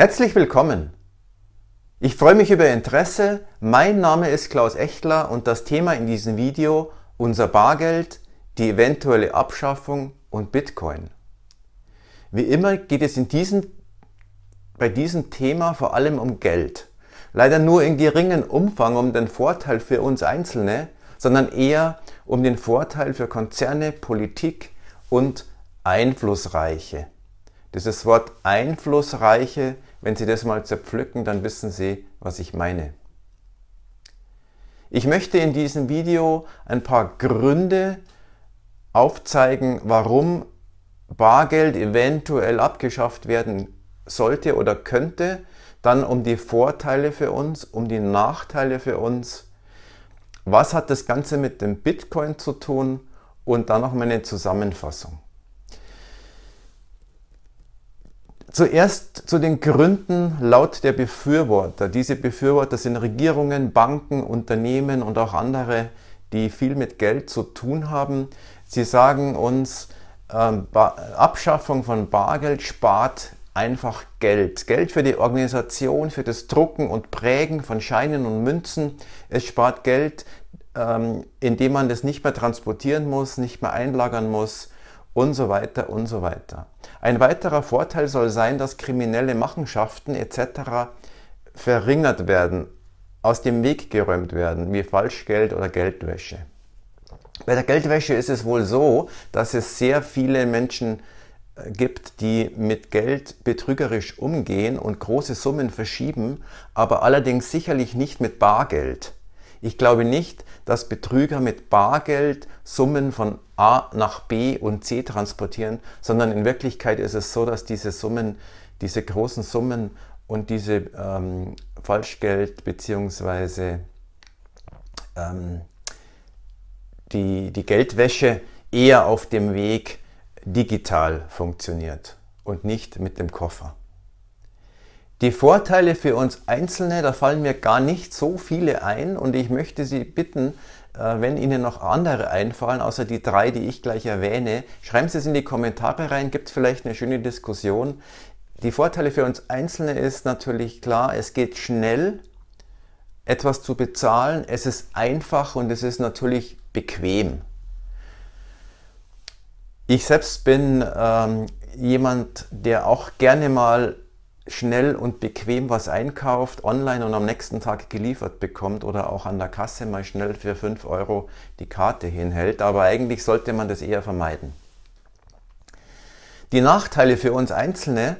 Herzlich willkommen! Ich freue mich über Ihr Interesse. Mein Name ist Klaus Echtler und das Thema in diesem Video unser Bargeld, die eventuelle Abschaffung und Bitcoin. Wie immer geht es in diesem, bei diesem Thema vor allem um Geld. Leider nur in geringem Umfang um den Vorteil für uns Einzelne, sondern eher um den Vorteil für Konzerne, Politik und Einflussreiche. Dieses Wort Einflussreiche wenn Sie das mal zerpflücken, dann wissen Sie, was ich meine. Ich möchte in diesem Video ein paar Gründe aufzeigen, warum Bargeld eventuell abgeschafft werden sollte oder könnte, dann um die Vorteile für uns, um die Nachteile für uns, was hat das Ganze mit dem Bitcoin zu tun und dann noch meine Zusammenfassung. Zuerst zu den Gründen laut der Befürworter. Diese Befürworter sind Regierungen, Banken, Unternehmen und auch andere, die viel mit Geld zu tun haben. Sie sagen uns, ähm, Abschaffung von Bargeld spart einfach Geld. Geld für die Organisation, für das Drucken und Prägen von Scheinen und Münzen. Es spart Geld, ähm, indem man das nicht mehr transportieren muss, nicht mehr einlagern muss und so weiter und so weiter. Ein weiterer Vorteil soll sein, dass kriminelle Machenschaften etc. verringert werden, aus dem Weg geräumt werden, wie Falschgeld oder Geldwäsche. Bei der Geldwäsche ist es wohl so, dass es sehr viele Menschen äh, gibt, die mit Geld betrügerisch umgehen und große Summen verschieben, aber allerdings sicherlich nicht mit Bargeld. Ich glaube nicht, dass Betrüger mit Bargeld Summen von A nach B und C transportieren, sondern in Wirklichkeit ist es so, dass diese Summen, diese großen Summen und diese ähm, Falschgeld bzw. Ähm, die, die Geldwäsche eher auf dem Weg digital funktioniert und nicht mit dem Koffer. Die Vorteile für uns Einzelne, da fallen mir gar nicht so viele ein und ich möchte Sie bitten, äh, wenn Ihnen noch andere einfallen, außer die drei, die ich gleich erwähne, schreiben Sie es in die Kommentare rein, gibt es vielleicht eine schöne Diskussion. Die Vorteile für uns Einzelne ist natürlich klar, es geht schnell, etwas zu bezahlen, es ist einfach und es ist natürlich bequem. Ich selbst bin ähm, jemand, der auch gerne mal schnell und bequem was einkauft, online und am nächsten Tag geliefert bekommt oder auch an der Kasse mal schnell für 5 Euro die Karte hinhält. Aber eigentlich sollte man das eher vermeiden. Die Nachteile für uns Einzelne,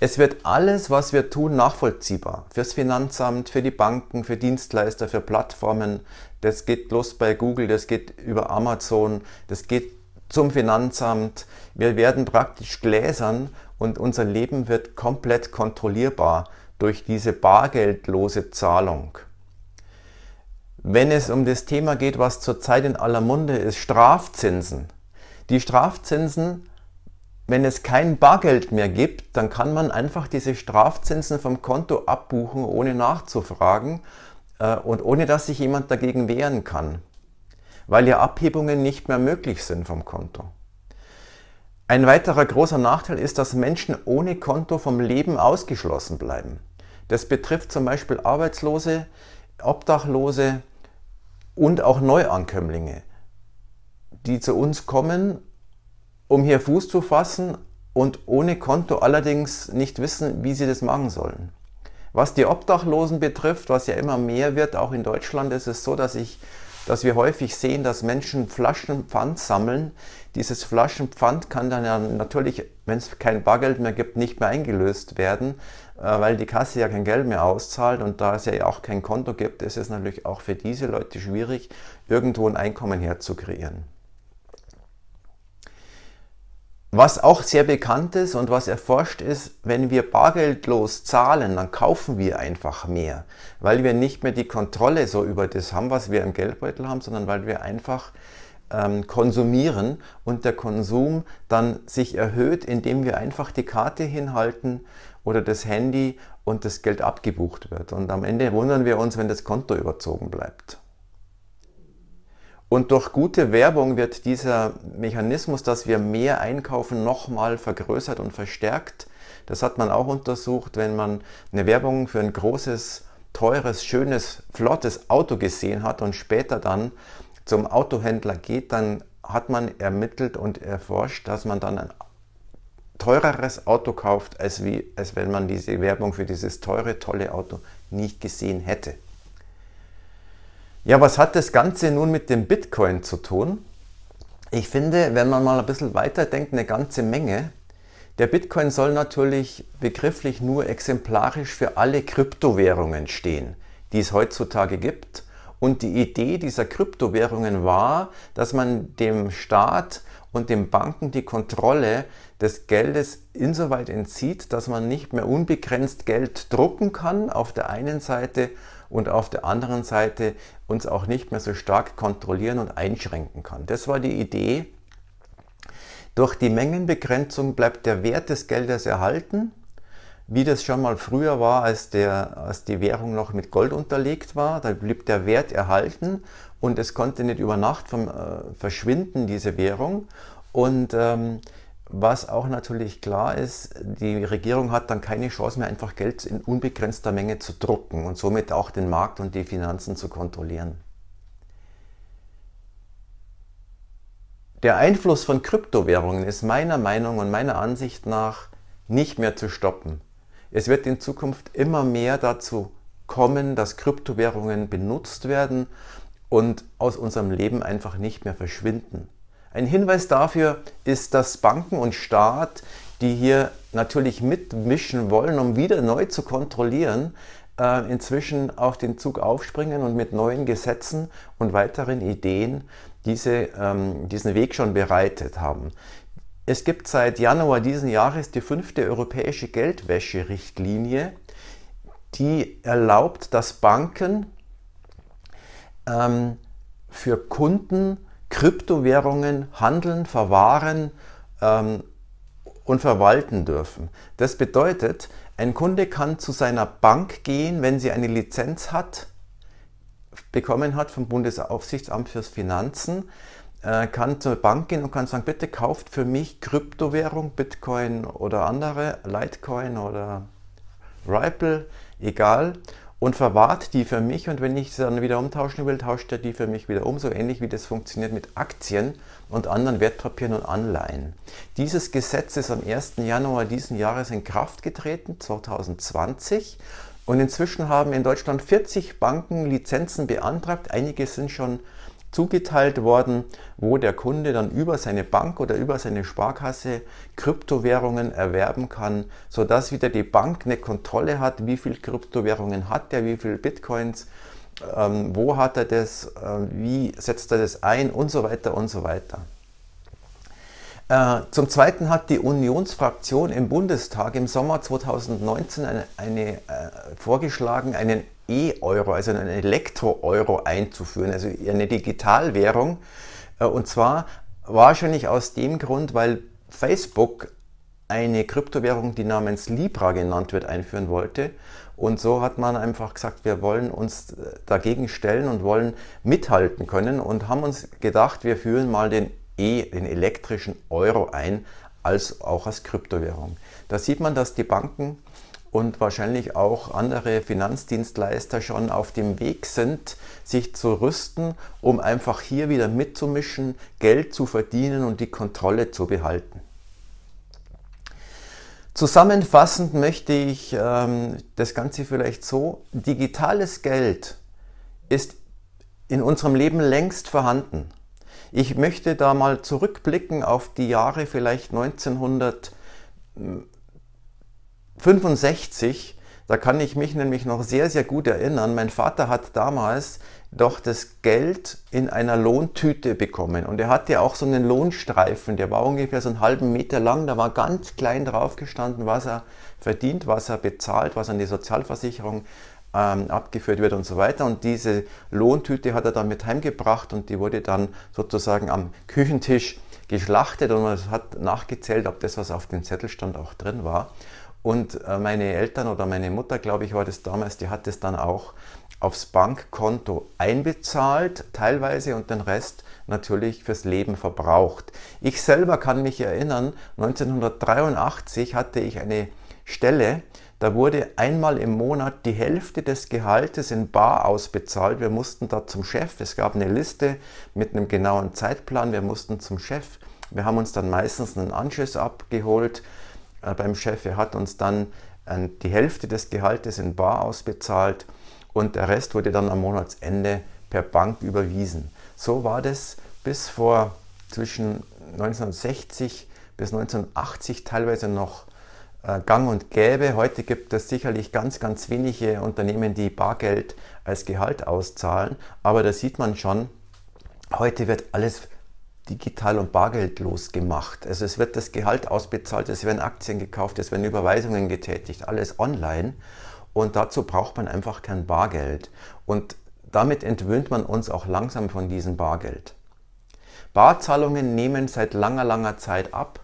es wird alles, was wir tun, nachvollziehbar. Fürs Finanzamt, für die Banken, für Dienstleister, für Plattformen. Das geht los bei Google, das geht über Amazon, das geht zum Finanzamt. Wir werden praktisch gläsern und unser Leben wird komplett kontrollierbar durch diese bargeldlose Zahlung. Wenn es um das Thema geht, was zurzeit in aller Munde ist, Strafzinsen. Die Strafzinsen, wenn es kein Bargeld mehr gibt, dann kann man einfach diese Strafzinsen vom Konto abbuchen, ohne nachzufragen äh, und ohne dass sich jemand dagegen wehren kann, weil ja Abhebungen nicht mehr möglich sind vom Konto. Ein weiterer großer Nachteil ist, dass Menschen ohne Konto vom Leben ausgeschlossen bleiben. Das betrifft zum Beispiel Arbeitslose, Obdachlose und auch Neuankömmlinge, die zu uns kommen, um hier Fuß zu fassen und ohne Konto allerdings nicht wissen, wie sie das machen sollen. Was die Obdachlosen betrifft, was ja immer mehr wird, auch in Deutschland, ist es so, dass ich dass wir häufig sehen, dass Menschen Flaschenpfand sammeln. Dieses Flaschenpfand kann dann ja natürlich, wenn es kein Bargeld mehr gibt, nicht mehr eingelöst werden, äh, weil die Kasse ja kein Geld mehr auszahlt und da es ja auch kein Konto gibt, ist es natürlich auch für diese Leute schwierig, irgendwo ein Einkommen herzukreieren. Was auch sehr bekannt ist und was erforscht ist, wenn wir bargeldlos zahlen, dann kaufen wir einfach mehr, weil wir nicht mehr die Kontrolle so über das haben, was wir im Geldbeutel haben, sondern weil wir einfach ähm, konsumieren und der Konsum dann sich erhöht, indem wir einfach die Karte hinhalten oder das Handy und das Geld abgebucht wird. Und am Ende wundern wir uns, wenn das Konto überzogen bleibt. Und durch gute Werbung wird dieser Mechanismus, dass wir mehr einkaufen, nochmal vergrößert und verstärkt. Das hat man auch untersucht, wenn man eine Werbung für ein großes, teures, schönes, flottes Auto gesehen hat und später dann zum Autohändler geht, dann hat man ermittelt und erforscht, dass man dann ein teureres Auto kauft, als, wie, als wenn man diese Werbung für dieses teure, tolle Auto nicht gesehen hätte. Ja, was hat das Ganze nun mit dem Bitcoin zu tun? Ich finde, wenn man mal ein bisschen weiterdenkt, eine ganze Menge. Der Bitcoin soll natürlich begrifflich nur exemplarisch für alle Kryptowährungen stehen, die es heutzutage gibt. Und die Idee dieser Kryptowährungen war, dass man dem Staat und den Banken die Kontrolle des Geldes insoweit entzieht, dass man nicht mehr unbegrenzt Geld drucken kann auf der einen Seite und auf der anderen Seite uns auch nicht mehr so stark kontrollieren und einschränken kann. Das war die Idee. Durch die Mengenbegrenzung bleibt der Wert des Geldes erhalten, wie das schon mal früher war, als, der, als die Währung noch mit Gold unterlegt war. Da blieb der Wert erhalten und es konnte nicht über Nacht vom, äh, verschwinden, diese Währung. Und ähm, was auch natürlich klar ist, die Regierung hat dann keine Chance mehr, einfach Geld in unbegrenzter Menge zu drucken und somit auch den Markt und die Finanzen zu kontrollieren. Der Einfluss von Kryptowährungen ist meiner Meinung und meiner Ansicht nach nicht mehr zu stoppen. Es wird in Zukunft immer mehr dazu kommen, dass Kryptowährungen benutzt werden und aus unserem Leben einfach nicht mehr verschwinden. Ein Hinweis dafür ist, dass Banken und Staat, die hier natürlich mitmischen wollen, um wieder neu zu kontrollieren, äh, inzwischen auf den Zug aufspringen und mit neuen Gesetzen und weiteren Ideen diese, ähm, diesen Weg schon bereitet haben. Es gibt seit Januar diesen Jahres die fünfte europäische Geldwäscherichtlinie, die erlaubt, dass Banken ähm, für Kunden Kryptowährungen handeln, verwahren ähm, und verwalten dürfen. Das bedeutet, ein Kunde kann zu seiner Bank gehen, wenn sie eine Lizenz hat, bekommen hat vom Bundesaufsichtsamt fürs Finanzen, äh, kann zur Bank gehen und kann sagen, bitte kauft für mich Kryptowährung, Bitcoin oder andere, Litecoin oder Ripple, egal und verwahrt die für mich und wenn ich sie dann wieder umtauschen will, tauscht er die für mich wieder um, so ähnlich wie das funktioniert mit Aktien und anderen Wertpapieren und Anleihen. Dieses Gesetz ist am 1. Januar diesen Jahres in Kraft getreten, 2020. Und inzwischen haben in Deutschland 40 Banken Lizenzen beantragt. Einige sind schon zugeteilt worden, wo der Kunde dann über seine Bank oder über seine Sparkasse Kryptowährungen erwerben kann, sodass wieder die Bank eine Kontrolle hat, wie viele Kryptowährungen hat er, wie viele Bitcoins, ähm, wo hat er das, äh, wie setzt er das ein und so weiter und so weiter. Äh, zum Zweiten hat die Unionsfraktion im Bundestag im Sommer 2019 eine, eine äh, vorgeschlagen, einen E-Euro, also einen Elektro-Euro einzuführen, also eine Digitalwährung. Äh, und zwar wahrscheinlich aus dem Grund, weil Facebook eine Kryptowährung, die namens Libra genannt wird, einführen wollte. Und so hat man einfach gesagt, wir wollen uns äh, dagegen stellen und wollen mithalten können und haben uns gedacht, wir führen mal den E, den elektrischen Euro ein, als auch als Kryptowährung. Da sieht man, dass die Banken und wahrscheinlich auch andere Finanzdienstleister schon auf dem Weg sind, sich zu rüsten, um einfach hier wieder mitzumischen, Geld zu verdienen und die Kontrolle zu behalten. Zusammenfassend möchte ich ähm, das Ganze vielleicht so, digitales Geld ist in unserem Leben längst vorhanden. Ich möchte da mal zurückblicken auf die Jahre vielleicht 1900. 65, da kann ich mich nämlich noch sehr, sehr gut erinnern. Mein Vater hat damals doch das Geld in einer Lohntüte bekommen. Und er hatte auch so einen Lohnstreifen, der war ungefähr so einen halben Meter lang. Da war ganz klein drauf gestanden, was er verdient, was er bezahlt, was an die Sozialversicherung ähm, abgeführt wird und so weiter. Und diese Lohntüte hat er dann mit heimgebracht und die wurde dann sozusagen am Küchentisch geschlachtet und man hat nachgezählt, ob das, was auf dem Zettel stand, auch drin war. Und äh, meine Eltern oder meine Mutter, glaube ich, war das damals, die hat es dann auch aufs Bankkonto einbezahlt, teilweise und den Rest natürlich fürs Leben verbraucht. Ich selber kann mich erinnern, 1983 hatte ich eine Stelle, da wurde einmal im Monat die Hälfte des Gehaltes in Bar ausbezahlt. Wir mussten da zum Chef, es gab eine Liste mit einem genauen Zeitplan, wir mussten zum Chef. Wir haben uns dann meistens einen Anschluss abgeholt äh, beim Chef. Er hat uns dann ähm, die Hälfte des Gehaltes in Bar ausbezahlt und der Rest wurde dann am Monatsende per Bank überwiesen. So war das bis vor zwischen 1960 bis 1980 teilweise noch äh, gang und gäbe. Heute gibt es sicherlich ganz, ganz wenige Unternehmen, die Bargeld als Gehalt auszahlen, aber da sieht man schon, heute wird alles digital und bargeldlos gemacht. Also es wird das Gehalt ausbezahlt, es werden Aktien gekauft, es werden Überweisungen getätigt, alles online. Und dazu braucht man einfach kein Bargeld. Und damit entwöhnt man uns auch langsam von diesem Bargeld. Barzahlungen nehmen seit langer, langer Zeit ab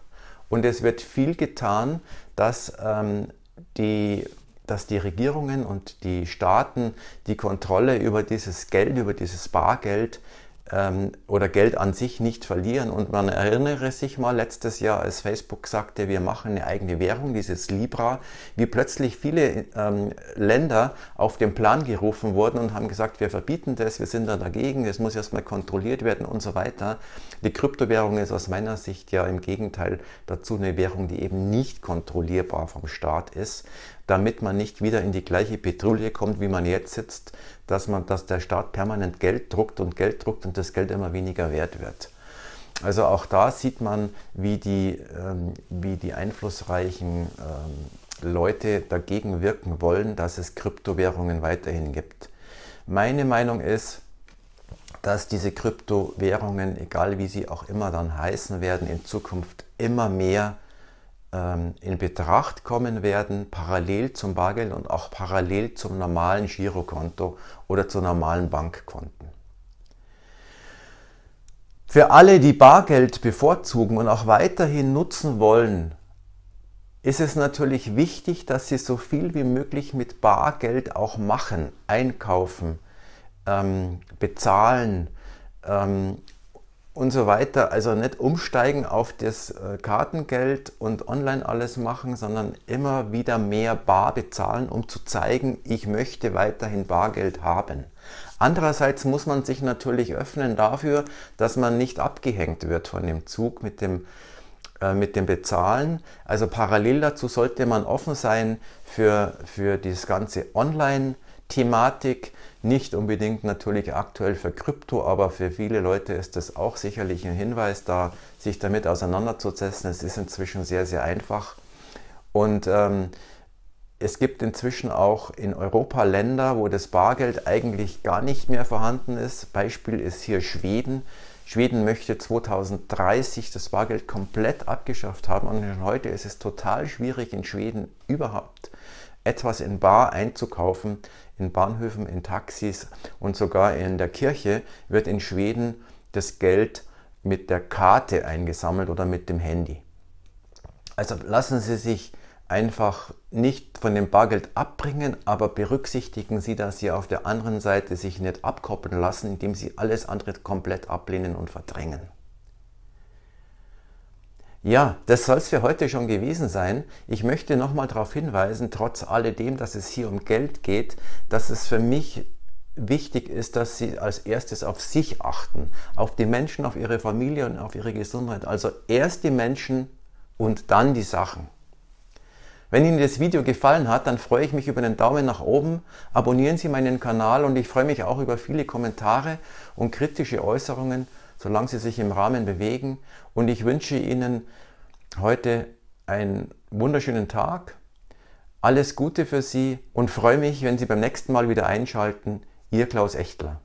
und es wird viel getan, dass, ähm, die, dass die Regierungen und die Staaten die Kontrolle über dieses Geld, über dieses Bargeld ähm, oder Geld an sich nicht verlieren. Und man erinnere sich mal letztes Jahr, als Facebook sagte, wir machen eine eigene Währung, dieses Libra, wie plötzlich viele ähm, Länder auf den Plan gerufen wurden und haben gesagt, wir verbieten das, wir sind da dagegen, es muss erstmal kontrolliert werden und so weiter. Die Kryptowährung ist aus meiner Sicht ja im Gegenteil dazu eine Währung, die eben nicht kontrollierbar vom Staat ist, damit man nicht wieder in die gleiche Petrouille kommt, wie man jetzt sitzt, dass, man, dass der Staat permanent Geld druckt und Geld druckt und das Geld immer weniger wert wird. Also auch da sieht man, wie die, ähm, wie die einflussreichen ähm, Leute dagegen wirken wollen, dass es Kryptowährungen weiterhin gibt. Meine Meinung ist, dass diese Kryptowährungen, egal wie sie auch immer dann heißen werden, in Zukunft immer mehr ähm, in Betracht kommen werden, parallel zum Bargeld und auch parallel zum normalen Girokonto oder zu normalen Bankkonten. Für alle, die Bargeld bevorzugen und auch weiterhin nutzen wollen, ist es natürlich wichtig, dass sie so viel wie möglich mit Bargeld auch machen, einkaufen, ähm, bezahlen, ähm, und so weiter. Also nicht umsteigen auf das äh, Kartengeld und online alles machen, sondern immer wieder mehr Bar bezahlen, um zu zeigen, ich möchte weiterhin Bargeld haben. Andererseits muss man sich natürlich öffnen dafür, dass man nicht abgehängt wird von dem Zug mit dem, äh, mit dem Bezahlen. Also parallel dazu sollte man offen sein für, für das ganze Online- Thematik. Nicht unbedingt natürlich aktuell für Krypto, aber für viele Leute ist das auch sicherlich ein Hinweis da, sich damit auseinanderzusetzen. Es ist inzwischen sehr, sehr einfach. Und ähm, es gibt inzwischen auch in Europa Länder, wo das Bargeld eigentlich gar nicht mehr vorhanden ist. Beispiel ist hier Schweden. Schweden möchte 2030 das Bargeld komplett abgeschafft haben und schon heute ist es total schwierig in Schweden überhaupt etwas in Bar einzukaufen. In Bahnhöfen, in Taxis und sogar in der Kirche wird in Schweden das Geld mit der Karte eingesammelt oder mit dem Handy. Also lassen Sie sich einfach nicht von dem Bargeld abbringen, aber berücksichtigen Sie, dass Sie auf der anderen Seite sich nicht abkoppeln lassen, indem Sie alles andere komplett ablehnen und verdrängen. Ja, das soll es für heute schon gewesen sein. Ich möchte nochmal darauf hinweisen, trotz alledem, dass es hier um Geld geht, dass es für mich wichtig ist, dass sie als erstes auf sich achten, auf die Menschen, auf ihre Familie und auf ihre Gesundheit. Also erst die Menschen und dann die Sachen. Wenn Ihnen das Video gefallen hat, dann freue ich mich über einen Daumen nach oben. Abonnieren Sie meinen Kanal und ich freue mich auch über viele Kommentare und kritische Äußerungen solange sie sich im Rahmen bewegen. Und ich wünsche Ihnen heute einen wunderschönen Tag, alles Gute für Sie und freue mich, wenn Sie beim nächsten Mal wieder einschalten. Ihr Klaus Echtler.